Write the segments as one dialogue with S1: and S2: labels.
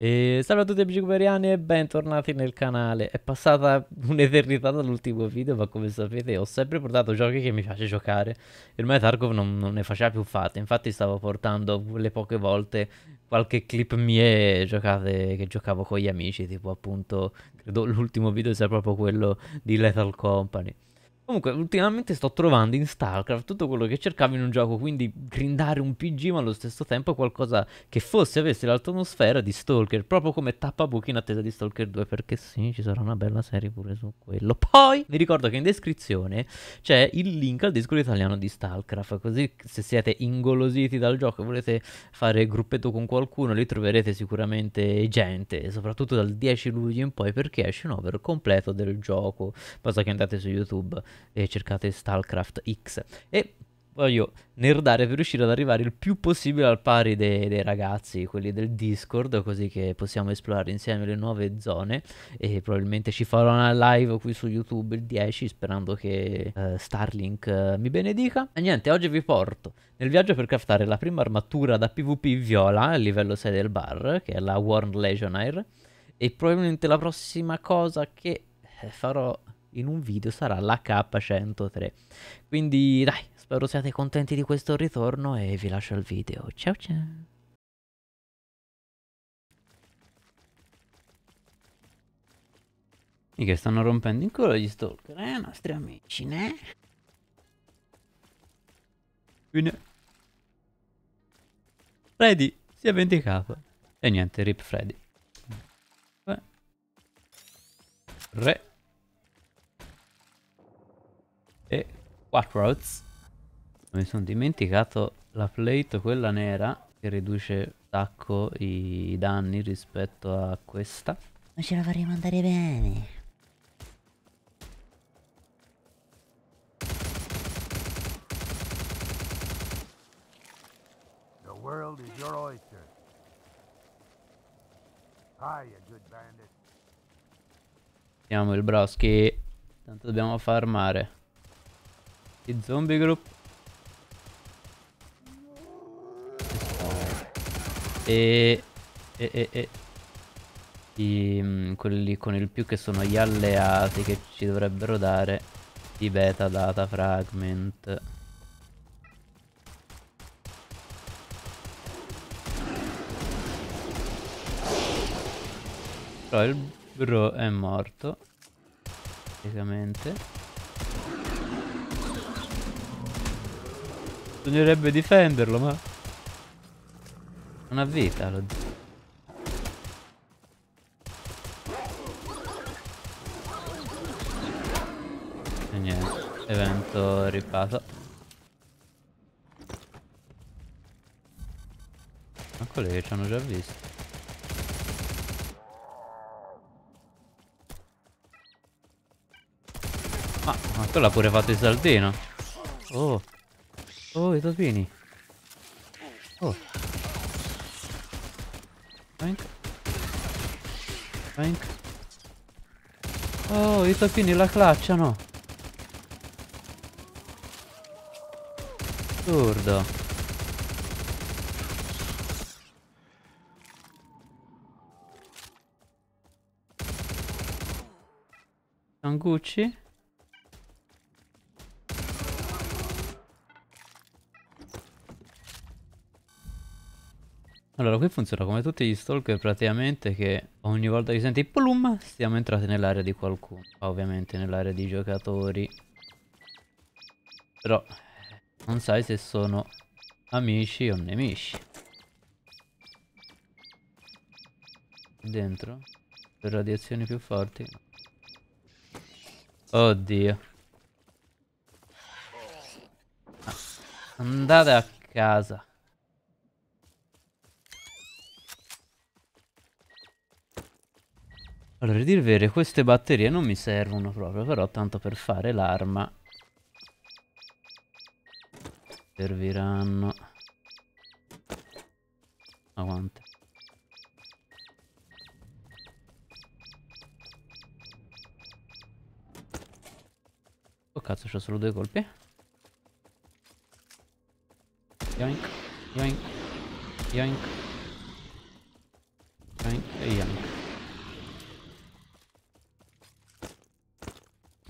S1: E salve a tutti amici cuberiani e bentornati nel canale È passata un'eternità dall'ultimo video ma come sapete ho sempre portato giochi che mi piace giocare E ormai Tarkov non, non ne faceva più fatte Infatti stavo portando le poche volte qualche clip mie giocate, che giocavo con gli amici Tipo appunto credo l'ultimo video sia proprio quello di Lethal Company Comunque, ultimamente sto trovando in StarCraft tutto quello che cercavo in un gioco, quindi grindare un PG ma allo stesso tempo qualcosa che fosse, avesse l'atmosfera di Stalker, proprio come tappabuchi in attesa di Stalker 2, perché sì, ci sarà una bella serie pure su quello. Poi vi ricordo che in descrizione c'è il link al disco italiano di StarCraft, così se siete ingolositi dal gioco e volete fare gruppetto con qualcuno, lì troverete sicuramente gente, soprattutto dal 10 luglio in poi, perché esce un over completo del gioco, basta che andate su YouTube e cercate Stalcraft X. E voglio nerdare per riuscire ad arrivare il più possibile al pari dei, dei, ragazzi, quelli del Discord, così che possiamo esplorare insieme le nuove zone e probabilmente ci farò una live qui su YouTube il 10 sperando che uh, Starlink uh, mi benedica. E niente, oggi vi porto nel viaggio per craftare la prima armatura da PvP viola a livello 6 del bar, che è la Worn Legionnaire, e probabilmente la prossima cosa che eh, farò in un video sarà la K103. Quindi dai, spero siate contenti di questo ritorno e vi lascio il video. Ciao ciao! Mica stanno rompendo in culo gli stalker, eh, nostri amici, ne? Bene. Freddy si è vendicato. E niente, rip Freddy. Re e 4 outs. Mi sono dimenticato la plate, quella nera, che riduce sacco i danni rispetto a questa.
S2: Ma ce la faremo andare
S1: bene. The world is your oyster. Hiya, good bandit. Siamo il broschi. Tanto dobbiamo farmare. I zombie group. E... E... e, e. I, mm, quelli con il più che sono gli alleati che ci dovrebbero dare i beta data fragment. Però il bro è morto. Praticamente. Bisognerebbe difenderlo, ma... Non ha vita, lo dico. E niente, evento ripato. Ma quelli che ci hanno già visto. Ma, ma quello ha pure fatto il saldino Oh. Oh, i tatuini. Oh. Tank. Tank. Oh, i topini la clacciano. Assurdo. Sangucci. Allora, qui funziona come tutti gli stalker praticamente che ogni volta che senti plum siamo entrati nell'area di qualcuno. Ovviamente nell'area di giocatori. Però non sai se sono amici o nemici. Dentro? Per radiazioni più forti? Oddio. Andate a casa. Allora, per dir vero, queste batterie non mi servono proprio, però tanto per fare l'arma serviranno. Ma quante? Oh cazzo, c'ho solo due colpi. Yoink, yoink, yoink.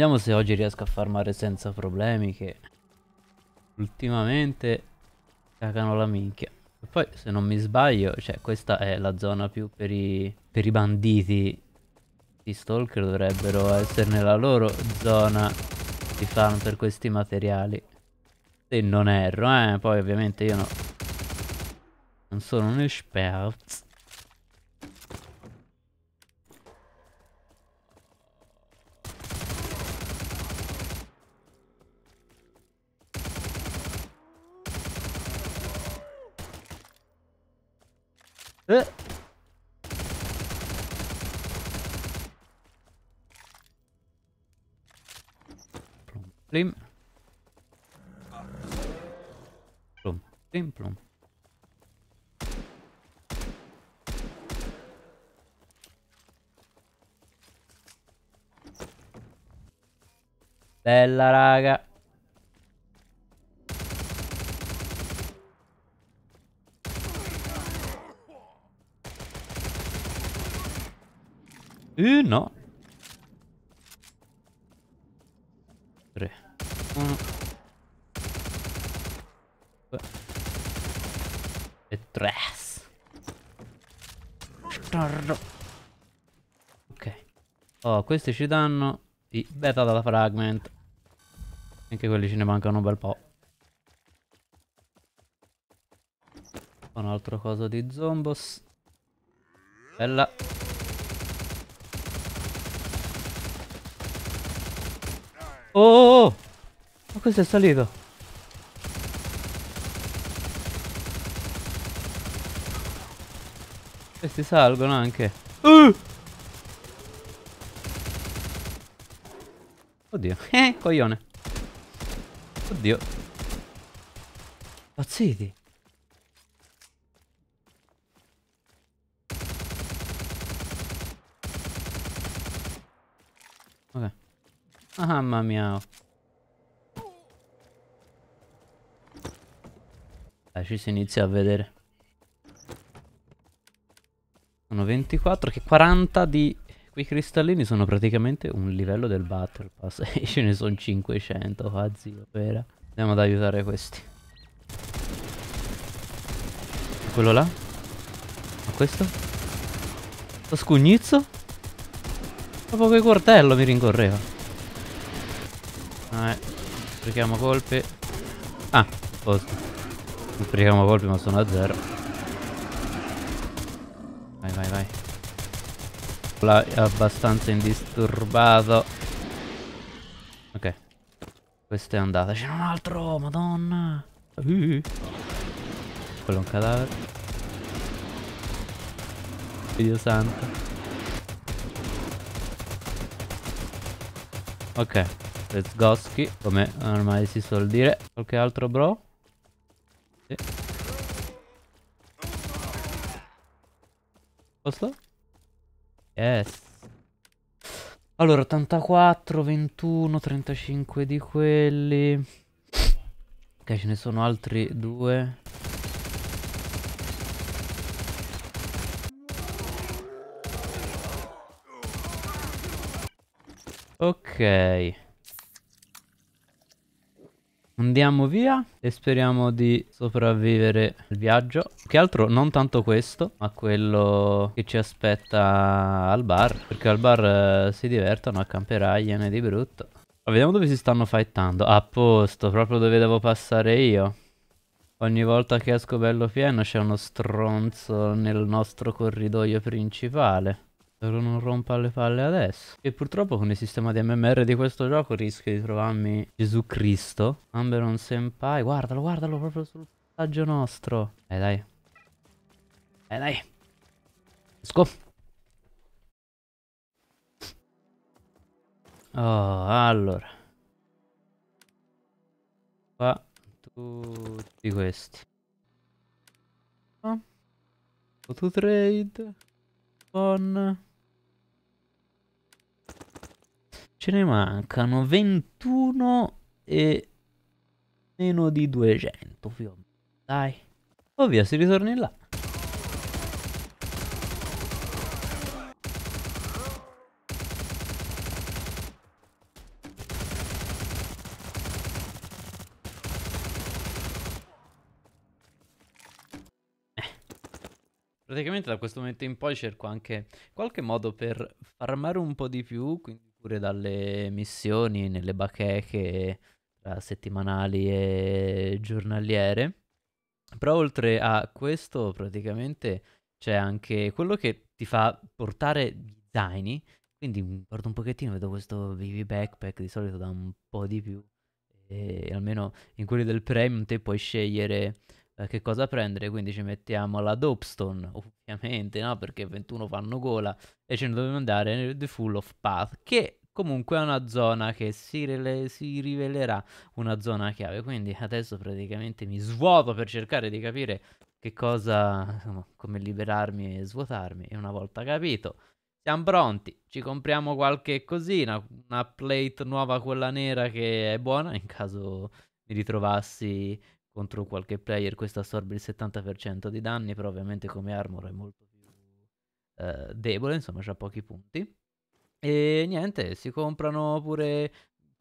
S1: Vediamo se oggi riesco a farmare senza problemi che ultimamente cagano la minchia. E poi se non mi sbaglio, cioè questa è la zona più per i, per i banditi. I stalker dovrebbero esserne la loro zona di farm per questi materiali. Se non erro, eh, poi ovviamente io no. Non sono un esperto. Eh. Plim. Plum. Plim plum. Bella raga. Uno. Tre. Uno. Due. E tre. Starro. Ok. Oh, questi ci danno i beta dalla fragment. Anche quelli ce ne mancano un bel po'. Un altro coso di zombos. Bella. Oh, oh, oh. Ma questo è salito. Questi salgono anche. Uh! Oddio. Eh, coglione. Oddio. Pazziti. Ah, mamma mia. Dai, ci si inizia a vedere. Sono 24, che 40 di... Quei cristallini sono praticamente un livello del Battle Pass. E ce ne sono 500, quasi, vera. Andiamo ad aiutare questi. Quello là? Ma questo? Lo scugnizzo? Proprio quel coltello mi rincorreva. Eh, sprechiamo colpi. Ah, posto. Non sprechiamo colpi ma sono a zero. Vai, vai, vai. Là abbastanza indisturbato. Ok. Questa è andata. C'è un altro, madonna. Uh. Quello è un cadavere. Dio santo. Ok. Let's goschi, come ormai si suol dire. Qualche altro bro? Sì. Posto? Yes. Allora, 84, 21, 35 di quelli. Ok, ce ne sono altri due. Ok. Andiamo via e speriamo di sopravvivere al viaggio. Che altro non tanto questo, ma quello che ci aspetta al bar. Perché al bar eh, si divertono a camperagliene di brutto. Ma vediamo dove si stanno fightando. A posto, proprio dove devo passare io. Ogni volta che esco bello pieno c'è uno stronzo nel nostro corridoio principale. Spero non rompa le palle adesso. E purtroppo con il sistema di MMR di questo gioco rischio di trovarmi Gesù Cristo. Amberon Senpai. Guardalo, guardalo proprio sul passaggio nostro. Eh, dai, dai. Eh, dai, dai. Let's go. Oh, allora. Qua tutti questi. Oh. Autotrade. Con... Ce ne mancano 21 e meno di 200. più o meno. Dai. Ovvio, oh, si ritorna in là. Eh. Praticamente da questo momento in poi cerco anche qualche modo per farmare un po' di più, quindi oppure dalle missioni nelle bacheche tra settimanali e giornaliere. Però oltre a questo praticamente c'è anche quello che ti fa portare gli zaini, quindi guardo un pochettino, vedo questo Vivi Backpack, di solito da un po' di più, e almeno in quelli del Premium te puoi scegliere eh, che cosa prendere, quindi ci mettiamo la Dopestone, ovviamente, no? Perché 21 fanno gola e ce ne dobbiamo andare nel The Full of Path, che comunque è una zona che si, rele- si, rivelerà una zona chiave. Quindi adesso praticamente mi svuoto per cercare di capire che cosa, insomma, come liberarmi e svuotarmi. E una volta capito, siamo pronti. Ci compriamo qualche cosina, una plate nuova, quella nera che è buona in caso mi ritrovassi contro qualche player questo assorbe il 70% di danni, però ovviamente come armor è molto più eh, debole, insomma c'ha pochi punti. E niente, si comprano pure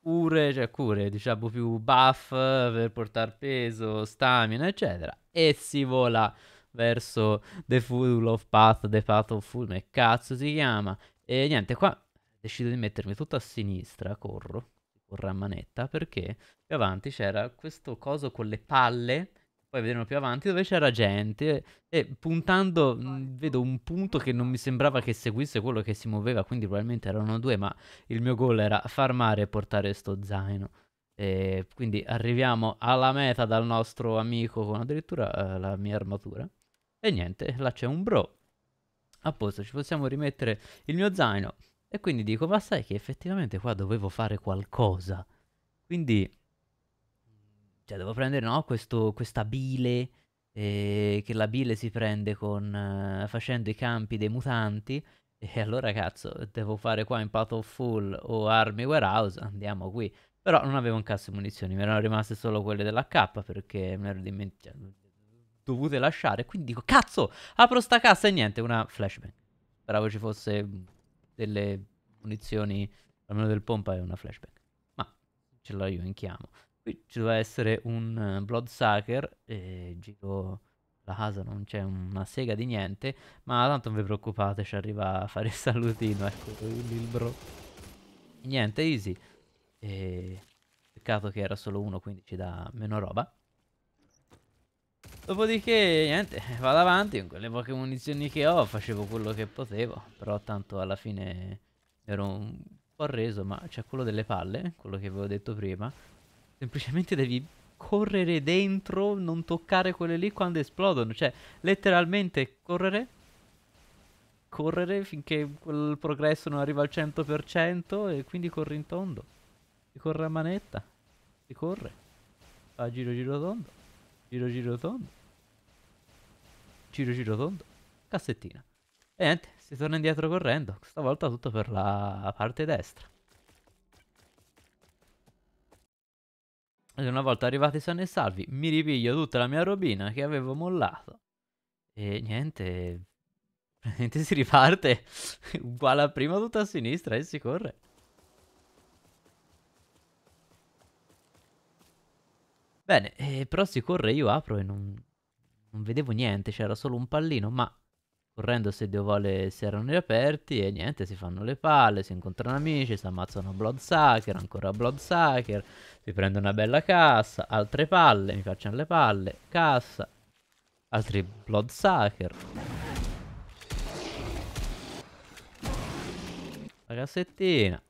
S1: cure, cioè cure, diciamo più buff eh, per portare peso, stamina, eccetera, e si vola verso The Full of Path, The Path of Full, ma cazzo si chiama. E niente, qua decido di mettermi tutto a sinistra, corro, con Ramanetta perché più avanti c'era questo coso con le palle, poi vedremo più avanti, dove c'era gente e puntando vedo un punto che non mi sembrava che seguisse quello che si muoveva, quindi probabilmente erano due, ma il mio goal era farmare e portare sto zaino. E quindi arriviamo alla meta dal nostro amico con addirittura eh, la mia armatura. E niente, là c'è un bro. A posto, ci possiamo rimettere il mio zaino. E quindi dico, ma sai che effettivamente qua dovevo fare qualcosa. Quindi, cioè, devo prendere, no, questo, questa bile, eh, che la bile si prende con, eh, facendo i campi dei mutanti. E allora, cazzo, devo fare qua in Path of Full o Army Warehouse, andiamo qui. Però non avevo un cazzo di munizioni, mi erano rimaste solo quelle della K, perché mi ero dimenticato cioè, dovute lasciare. Quindi dico, cazzo, apro sta cassa e niente, una flashbang. Speravo ci fosse delle munizioni, almeno del pompa, è una flashback. Ma ce la rinchiamo. Qui ci doveva essere un uh, eh, Bloodsucker, e giro la casa, non c'è una sega di niente, ma tanto non vi preoccupate, ci arriva a fare il salutino, ecco, il bro. Niente, easy. E... Peccato che era solo uno, quindi ci dà meno roba. Dopodiché, niente, vado avanti, con quelle poche munizioni che ho facevo quello che potevo, però tanto alla fine ero un po' reso, ma c'è quello delle palle, quello che avevo detto prima, semplicemente devi correre dentro, non toccare quelle lì quando esplodono, cioè letteralmente correre, correre finché quel progresso non arriva al 100% e quindi corri in tondo, si corre a manetta, si corre, fa giro giro tondo. Giro giro tondo. Giro giro tondo. Cassettina. E niente, si torna indietro correndo. Stavolta tutto per la parte destra. E una volta arrivati sani e salvi, mi ripiglio tutta la mia robina che avevo mollato. E niente, niente si riparte uguale a prima tutta a sinistra e si corre. Bene, eh, però si corre, io apro e non, non vedevo niente, c'era solo un pallino, ma correndo se Dio vuole si erano riaperti e niente, si fanno le palle, si incontrano amici, si ammazzano Bloodsucker, ancora Bloodsucker, si prende una bella cassa, altre palle, mi facciano le palle, cassa, altri Bloodsucker. La cassettina,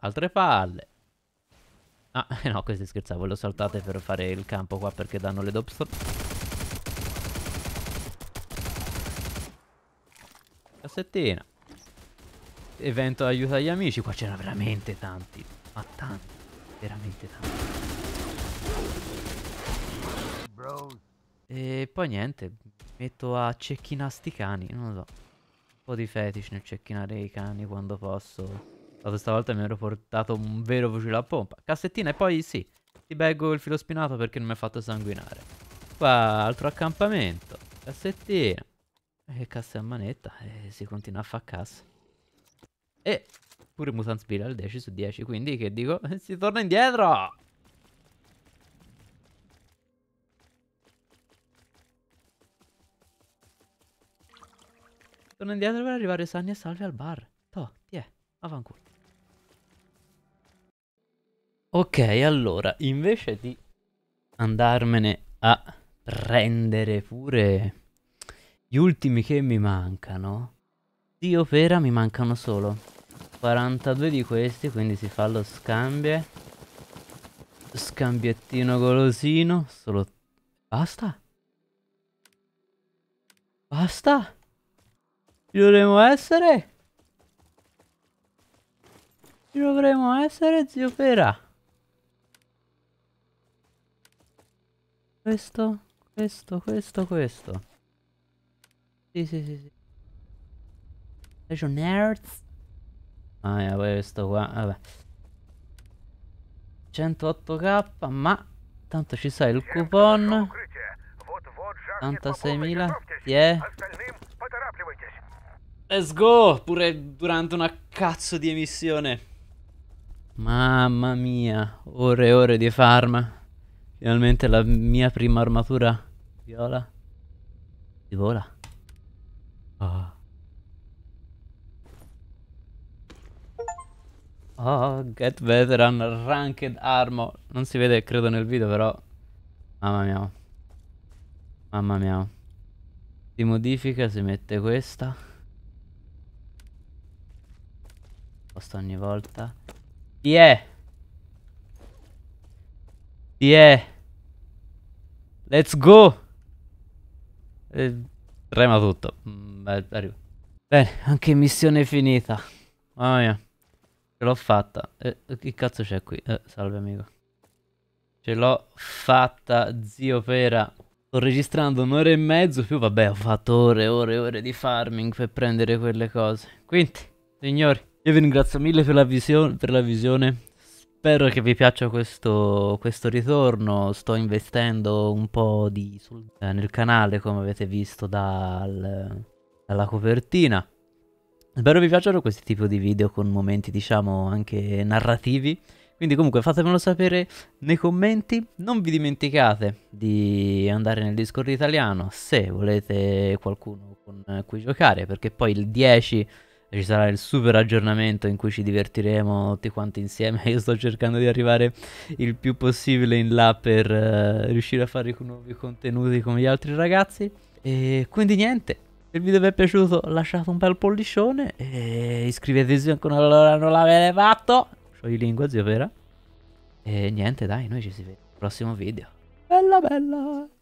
S1: altre palle, Ah, no, questo scherzavo, lo saltate per fare il campo qua perché danno le dopstop. Cassettina. Evento aiuta gli amici, qua c'era veramente tanti, ma tanti, veramente tanti. Bro. E poi niente, metto a cecchinare sti cani, non lo so. Un po' di fetish nel cecchinare i cani quando posso. Dato stavolta mi ero portato un vero fucile a pompa. Cassettina e poi sì, ti beggo il filo spinato perché non mi ha fatto sanguinare. Qua altro accampamento. Cassettina. Che eh, casse a manetta e eh, si continua a fare cassa. E pure Mutant Spirit al 10 su 10, quindi che dico? si torna indietro! Torno indietro per arrivare sani e salvi al bar. Avanculo. Ok, allora, invece di andarmene a prendere pure gli ultimi che mi mancano, Dio pera, mi mancano solo 42 di questi, quindi si fa lo scambio. Scambiettino golosino, solo... Basta? Basta? Ci dovremmo essere? Ci Dovremmo essere zio Pera. Questo, questo, questo, questo. Sì, sì, sì, sì. Station Nerds. Ah, eh, è questo qua, vabbè. 108k, ma tanto ci sa il coupon. 86.000, ti Let's go! Pure durante una cazzo di emissione. Mamma mia, ore e ore di farm. Finalmente la mia prima armatura viola. Si vola. Oh. oh, get veteran, ranked armor. Non si vede, credo, nel video, però. Mamma mia. Mamma mia. Si modifica, si mette questa. Posto ogni volta. Chi è? Chi è? Let's go! Eh, trema tutto. Mm, eh, arrivo. Bene, anche missione finita. Mamma mia. Ce l'ho fatta. Eh, che cazzo c'è qui? Eh, salve amico. Ce l'ho fatta, zio Pera. Sto registrando un'ora e mezzo, più vabbè ho fatto ore e ore e ore di farming per prendere quelle cose. Quindi, signori, io vi ringrazio mille per la, visio per la visione. Spero che vi piaccia questo, questo ritorno. Sto investendo un po' di, sul, eh, nel canale, come avete visto dal, dalla copertina. Spero vi piacciono questi tipi di video con momenti, diciamo, anche narrativi. Quindi comunque fatemelo sapere nei commenti, non vi dimenticate di andare nel Discord italiano se volete qualcuno con cui giocare, perché poi il 10 ci sarà il super aggiornamento in cui ci divertiremo tutti quanti insieme. Io sto cercando di arrivare il più possibile in là per uh, riuscire a fare nuovi contenuti come gli altri ragazzi. E quindi niente. Se il video vi è piaciuto lasciate un bel pollicione e iscrivetevi se ancora non l'avete fatto. Sciogli lingua, zio vera. E niente, dai, noi ci si vede. Prossimo video. Bella bella!